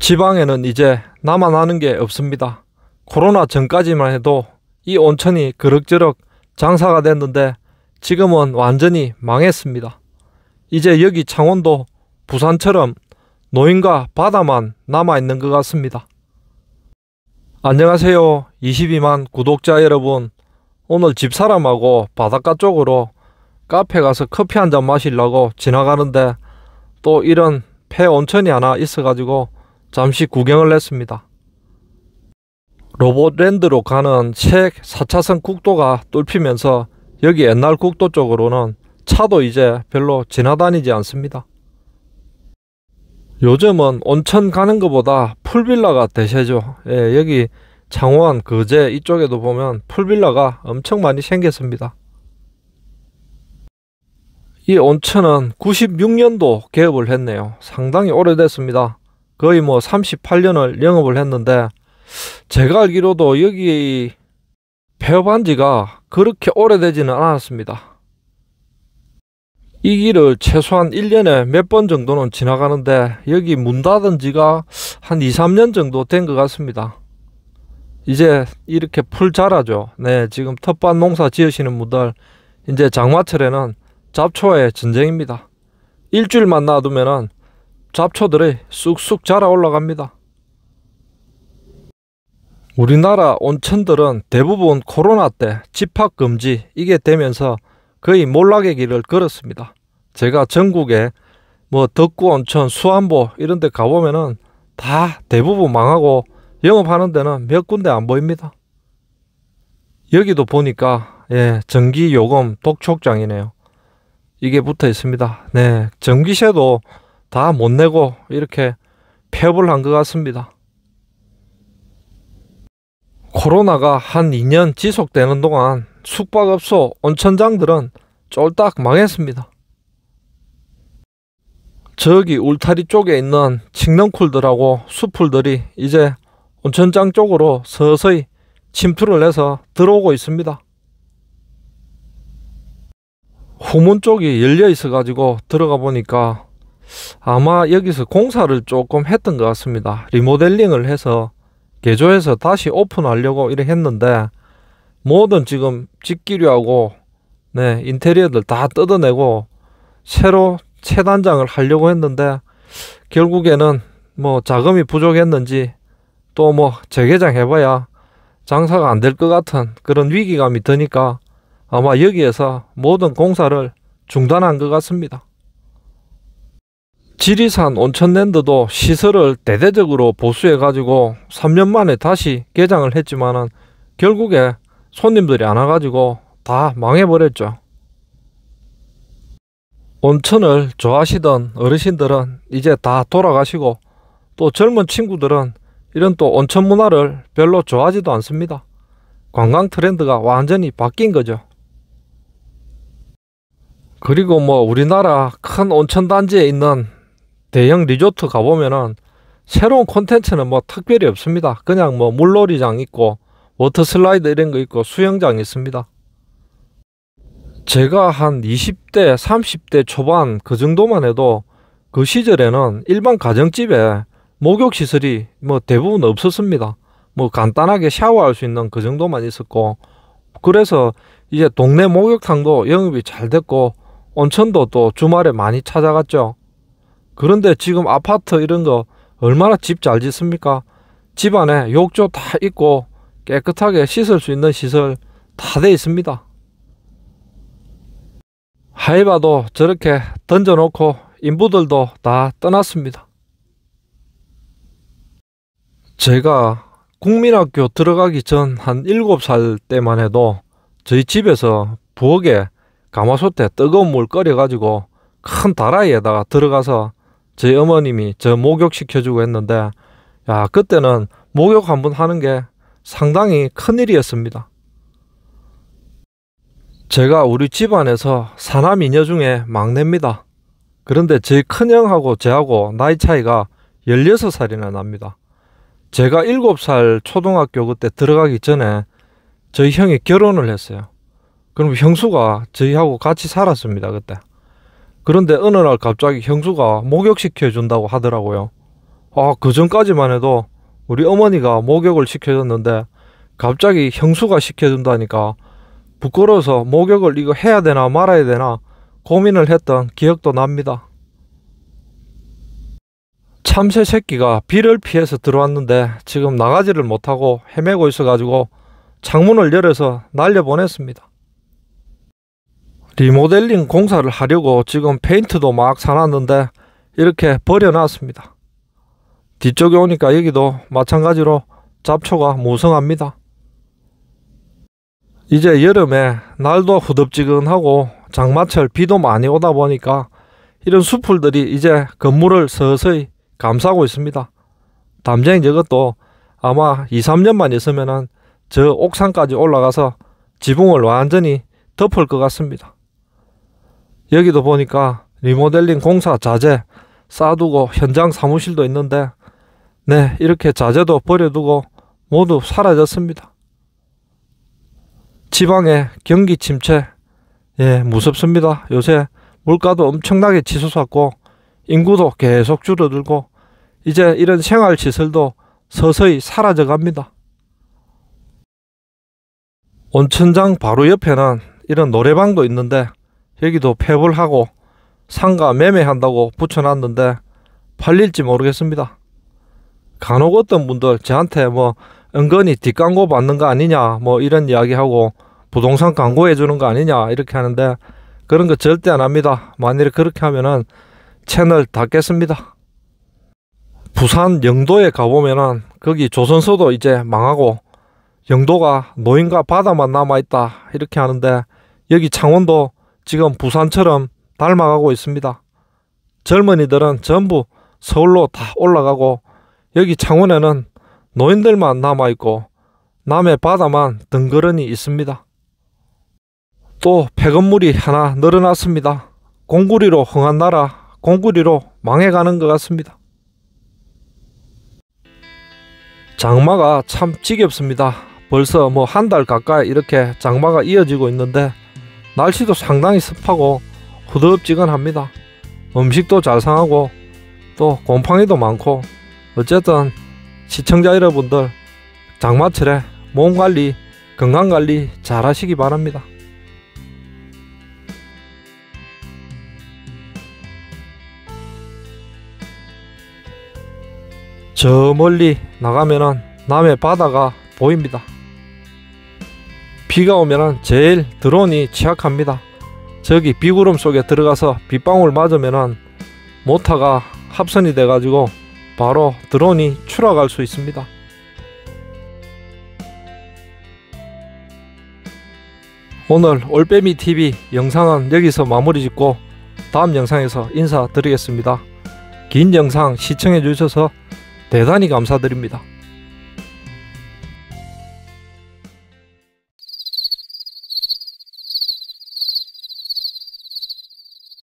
지방에는 이제 남아나는 게 없습니다. 코로나 전까지만 해도 이 온천이 그럭저럭 장사가 됐는데 지금은 완전히 망했습니다. 이제 여기 창원도 부산처럼 노인과 바다만 남아있는 것 같습니다. 안녕하세요. 22만 구독자 여러분. 오늘 집사람하고 바닷가 쪽으로 카페 가서 커피 한잔 마시려고 지나가는데 또 이런 폐 온천이 하나 있어가지고 잠시 구경을 했습니다. 로봇랜드로 가는 새 4차선 국도가 뚫히면서 여기 옛날 국도 쪽으로는 차도 이제 별로 지나다니지 않습니다. 요즘은 온천 가는 것보다 풀빌라가 대세죠. 예, 여기 창원, 거제 이쪽에도 보면 풀빌라가 엄청 많이 생겼습니다. 이 온천은 96년도 개업을 했네요. 상당히 오래됐습니다. 거의 뭐 38년을 영업을 했는데 제가 알기로도 여기 폐업한 지가 그렇게 오래되지는 않았습니다. 이 길을 최소한 1년에 몇 번 정도는 지나가는데 여기 문 닫은 지가 한 2, 3년 정도 된 것 같습니다. 이제 이렇게 풀 자라죠. 네, 지금 텃밭 농사 지으시는 분들 이제 장마철에는 잡초의 전쟁입니다. 일주일만 놔두면은 잡초들이 쑥쑥 자라 올라갑니다. 우리나라 온천들은 대부분 코로나 때 집합금지 이게 되면서 거의 몰락의 길을 걸었습니다. 제가 전국에 뭐 덕구 온천, 수안보 이런 데 가보면은 다 대부분 망하고 영업하는 데는 몇 군데 안 보입니다. 여기도 보니까 예, 전기 요금 독촉장이네요. 이게 붙어 있습니다. 네, 전기세도 다못 내고 이렇게 폐업을 한 것 같습니다. 코로나가 한 2년 지속되는 동안 숙박업소 온천장들은 쫄딱 망했습니다. 저기 울타리 쪽에 있는 칡렁쿨들하고 수풀들이 이제 온천장 쪽으로 서서히 침투를 해서 들어오고 있습니다. 후문 쪽이 열려 있어 가지고 들어가 보니까 아마 여기서 공사를 조금 했던 것 같습니다. 리모델링을 해서 개조해서 다시 오픈하려고 이래 했는데 모든 지금 집기류하고 네 인테리어들 다 뜯어내고 새로 최단장을 하려고 했는데 결국에는 뭐 자금이 부족했는지 또 뭐 재개장 해봐야 장사가 안 될 것 같은 그런 위기감이 드니까 아마 여기에서 모든 공사를 중단한 것 같습니다. 지리산 온천랜드도 시설을 대대적으로 보수해 가지고 3년 만에 다시 개장을 했지만은 결국에 손님들이 안 와가지고 다 망해버렸죠. 온천을 좋아하시던 어르신들은 이제 다 돌아가시고 또 젊은 친구들은 이런 또 온천 문화를 별로 좋아하지도 않습니다. 관광 트렌드가 완전히 바뀐 거죠. 그리고 뭐 우리나라 큰 온천 단지에 있는 대형 리조트 가보면은 새로운 콘텐츠는 뭐 특별히 없습니다. 그냥 뭐 물놀이장 있고 워터 슬라이드 이런 거 있고 수영장 있습니다. 제가 한 20대, 30대 초반 그 정도만 해도 그 시절에는 일반 가정집에 목욕 시설이 뭐 대부분 없었습니다. 뭐 간단하게 샤워할 수 있는 그 정도만 있었고 그래서 이제 동네 목욕탕도 영업이 잘 됐고 온천도 또 주말에 많이 찾아갔죠. 그런데 지금 아파트 이런 거 얼마나 집 잘 짓습니까? 집안에 욕조 다 있고 깨끗하게 씻을 수 있는 시설 다 돼 있습니다. 하이바도 저렇게 던져놓고 인부들도 다 떠났습니다. 제가 국민학교 들어가기 전 한 7살 때만 해도 저희 집에서 부엌에 가마솥에 뜨거운 물 끓여가지고 큰 다라이에다가 들어가서 저희 어머님이 저 목욕시켜주고 했는데 야 그때는 목욕 한번 하는 게 상당히 큰일이었습니다. 제가 우리 집안에서 사남이녀 중에 막내입니다. 그런데 저희 큰형하고 제하고 나이 차이가 16살이나 납니다. 제가 7살 초등학교 그때 들어가기 전에 저희 형이 결혼을 했어요. 그럼 형수가 저희하고 같이 살았습니다, 그때. 그런데 어느 날 갑자기 형수가 목욕시켜 준다고 하더라고요. 아, 그 전까지만 해도 우리 어머니가 목욕을 시켜줬는데 갑자기 형수가 시켜준다니까 부끄러워서 목욕을 이거 해야 되나 말아야 되나 고민을 했던 기억도 납니다. 참새 새끼가 비를 피해서 들어왔는데 지금 나가지를 못하고 헤매고 있어가지고 창문을 열어서 날려보냈습니다. 리모델링 공사를 하려고 지금 페인트도 막 사놨는데 이렇게 버려놨습니다. 뒤쪽에 오니까 여기도 마찬가지로 잡초가 무성합니다. 이제 여름에 날도 후덥지근하고 장마철 비도 많이 오다 보니까 이런 수풀들이 이제 건물을 서서히 감싸고 있습니다. 담쟁이 저것도 아마 2, 3년만 있으면저 옥상까지 올라가서 지붕을 완전히 덮을 것 같습니다. 여기도 보니까 리모델링 공사 자재 쌓아두고 현장 사무실도 있는데 네 이렇게 자재도 버려두고 모두 사라졌습니다. 지방에 경기 침체 예 무섭습니다. 요새 물가도 엄청나게 치솟았고 인구도 계속 줄어들고 이제 이런 생활시설도 서서히 사라져갑니다. 온천장 바로 옆에는 이런 노래방도 있는데 여기도 폐불하고 상가 매매한다고 붙여놨는데 팔릴지 모르겠습니다. 간혹 어떤 분들 저한테 뭐 은근히 뒷광고 받는 거 아니냐 뭐 이런 이야기하고 부동산 광고해 주는 거 아니냐 이렇게 하는데 그런 거 절대 안 합니다. 만일 그렇게 하면은 채널 닫겠습니다. 부산 영도에 가보면은 거기 조선소도 이제 망하고 영도가 노인과 바다만 남아있다 이렇게 하는데 여기 창원도 지금 부산처럼 닮아가고 있습니다. 젊은이들은 전부 서울로 다 올라가고 여기 창원에는 노인들만 남아있고 남해 바다만 등그러니 있습니다. 또 폐건물이 하나 늘어났습니다. 공구리로 흥한 나라 공구리로 망해가는 것 같습니다. 장마가 참 지겹습니다. 벌써 뭐 한 달 가까이 이렇게 장마가 이어지고 있는데 날씨도 상당히 습하고 후덥지근합니다. 음식도 잘 상하고 또 곰팡이도 많고 어쨌든 시청자 여러분들 장마철에 몸관리 건강관리 잘 하시기 바랍니다. 저 멀리 나가면은 남해 바다가 보입니다. 비가 오면 제일 드론이 취약합니다. 저기 비구름 속에 들어가서 빗방울 맞으면 모터가 합선이 돼가지고 바로 드론이 추락할 수 있습니다. 오늘 올빼미TV 영상은 여기서 마무리 짓고 다음 영상에서 인사드리겠습니다. 긴 영상 시청해 주셔서 대단히 감사드립니다.